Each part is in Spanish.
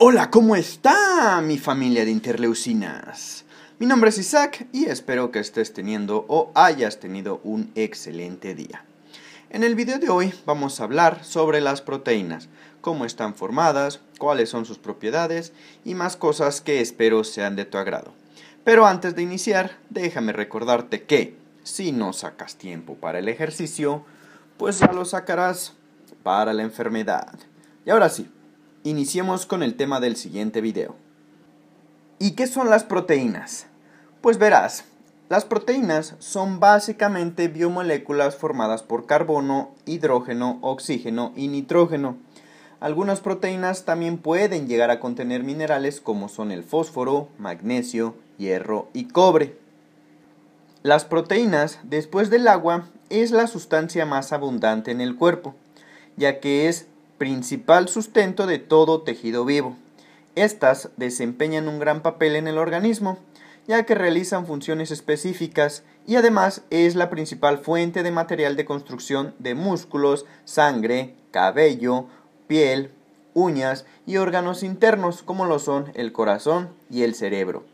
Hola, ¿cómo está mi familia de interleucinas? Mi nombre es Isaac y espero que estés teniendo o hayas tenido un excelente día. En el video de hoy vamos a hablar sobre las proteínas, cómo están formadas, cuáles son sus propiedades y más cosas que espero sean de tu agrado. Pero antes de iniciar, déjame recordarte que si no sacas tiempo para el ejercicio, pues ya lo sacarás para la enfermedad. Y ahora sí, Iniciemos con el tema del siguiente video. ¿Y qué son las proteínas? Pues verás, las proteínas son básicamente biomoléculas formadas por carbono, hidrógeno, oxígeno y nitrógeno. Algunas proteínas también pueden llegar a contener minerales como son el fósforo, magnesio, hierro y cobre. Las proteínas, después del agua, es la sustancia más abundante en el cuerpo, ya que es principal sustento de todo tejido vivo. Estas desempeñan un gran papel en el organismo, ya que realizan funciones específicas y además es la principal fuente de material de construcción de músculos, sangre, cabello, piel, uñas y órganos internos como lo son el corazón y el cerebro.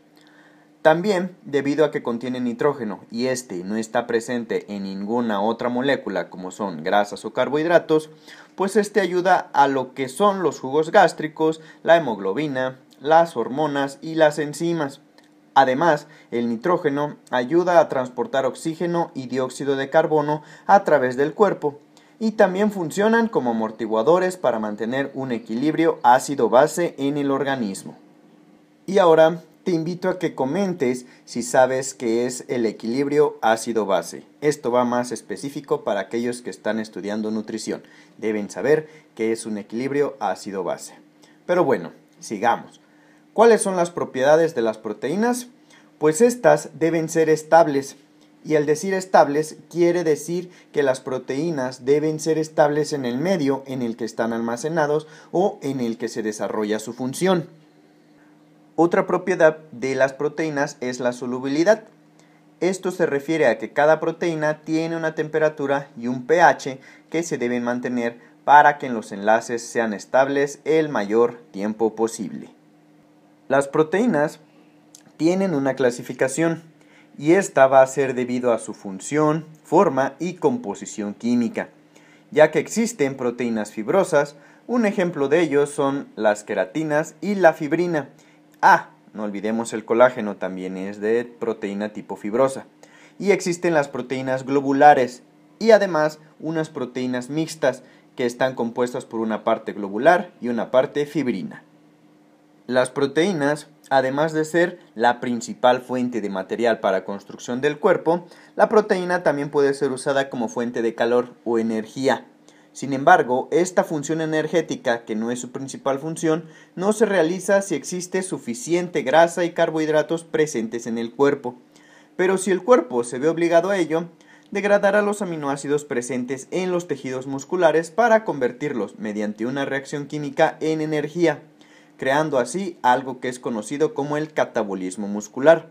También, debido a que contiene nitrógeno y este no está presente en ninguna otra molécula como son grasas o carbohidratos, pues este ayuda a lo que son los jugos gástricos, la hemoglobina, las hormonas y las enzimas. Además, el nitrógeno ayuda a transportar oxígeno y dióxido de carbono a través del cuerpo y también funcionan como amortiguadores para mantener un equilibrio ácido-base en el organismo. Y ahora te invito a que comentes si sabes qué es el equilibrio ácido-base. Esto va más específico para aquellos que están estudiando nutrición. Deben saber qué es un equilibrio ácido-base. Pero bueno, sigamos. ¿Cuáles son las propiedades de las proteínas? Pues estas deben ser estables. Y al decir estables quiere decir que las proteínas deben ser estables en el medio en el que están almacenados o en el que se desarrolla su función. Otra propiedad de las proteínas es la solubilidad. Esto se refiere a que cada proteína tiene una temperatura y un pH que se deben mantener para que los enlaces sean estables el mayor tiempo posible. Las proteínas tienen una clasificación y esta va a ser debido a su función, forma y composición química, ya que existen proteínas fibrosas, un ejemplo de ellos son las queratinas y la fibrina, Ah, no olvidemos el colágeno, también es de proteína tipo fibrosa. Y existen las proteínas globulares y además unas proteínas mixtas que están compuestas por una parte globular y una parte fibrina. Las proteínas, además de ser la principal fuente de material para construcción del cuerpo, la proteína también puede ser usada como fuente de calor o energía sin embargo, esta función energética, que no es su principal función, no se realiza si existe suficiente grasa y carbohidratos presentes en el cuerpo. Pero si el cuerpo se ve obligado a ello, degradará los aminoácidos presentes en los tejidos musculares para convertirlos mediante una reacción química en energía, creando así algo que es conocido como el catabolismo muscular.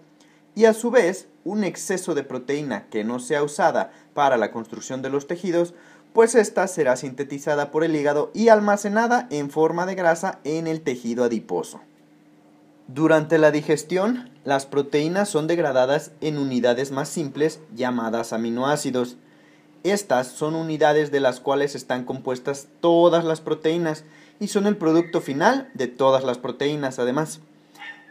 Y a su vez, un exceso de proteína que no sea usada para la construcción de los tejidos pues esta será sintetizada por el hígado y almacenada en forma de grasa en el tejido adiposo. Durante la digestión, las proteínas son degradadas en unidades más simples llamadas aminoácidos. Estas son unidades de las cuales están compuestas todas las proteínas y son el producto final de todas las proteínas además.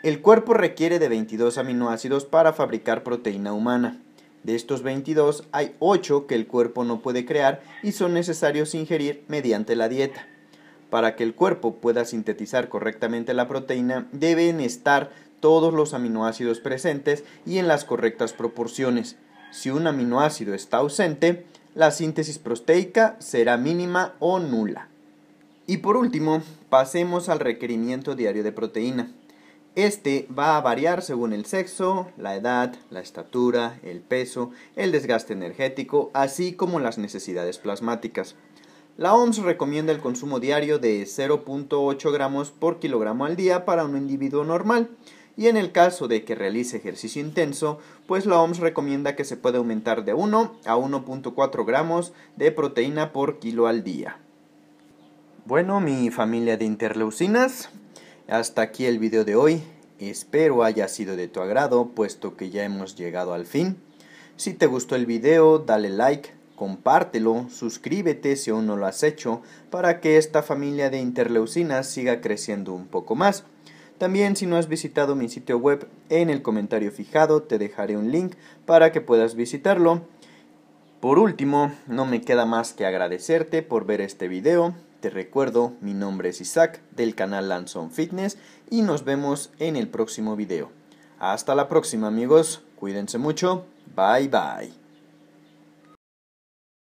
El cuerpo requiere de 22 aminoácidos para fabricar proteína humana. De estos 22, hay 8 que el cuerpo no puede crear y son necesarios ingerir mediante la dieta. Para que el cuerpo pueda sintetizar correctamente la proteína, deben estar todos los aminoácidos presentes y en las correctas proporciones. Si un aminoácido está ausente, la síntesis proteica será mínima o nula. Y por último, pasemos al requerimiento diario de proteína. Este va a variar según el sexo, la edad, la estatura, el peso, el desgaste energético, así como las necesidades plasmáticas. La OMS recomienda el consumo diario de 0.8 gramos por kilogramo al día para un individuo normal y en el caso de que realice ejercicio intenso, pues la OMS recomienda que se puede aumentar de 1 a 1.4 gramos de proteína por kilo al día. Bueno, mi familia de interleucinas, hasta aquí el video de hoy. Espero haya sido de tu agrado, puesto que ya hemos llegado al fin. Si te gustó el video, dale like, compártelo, suscríbete si aún no lo has hecho, para que esta familia de interleucinas siga creciendo un poco más. También si no has visitado mi sitio web, en el comentario fijado te dejaré un link para que puedas visitarlo. Por último, no me queda más que agradecerte por ver este video te recuerdo, mi nombre es Isaac del canal Lanson Fitness y nos vemos en el próximo video. Hasta la próxima amigos, cuídense mucho, bye bye.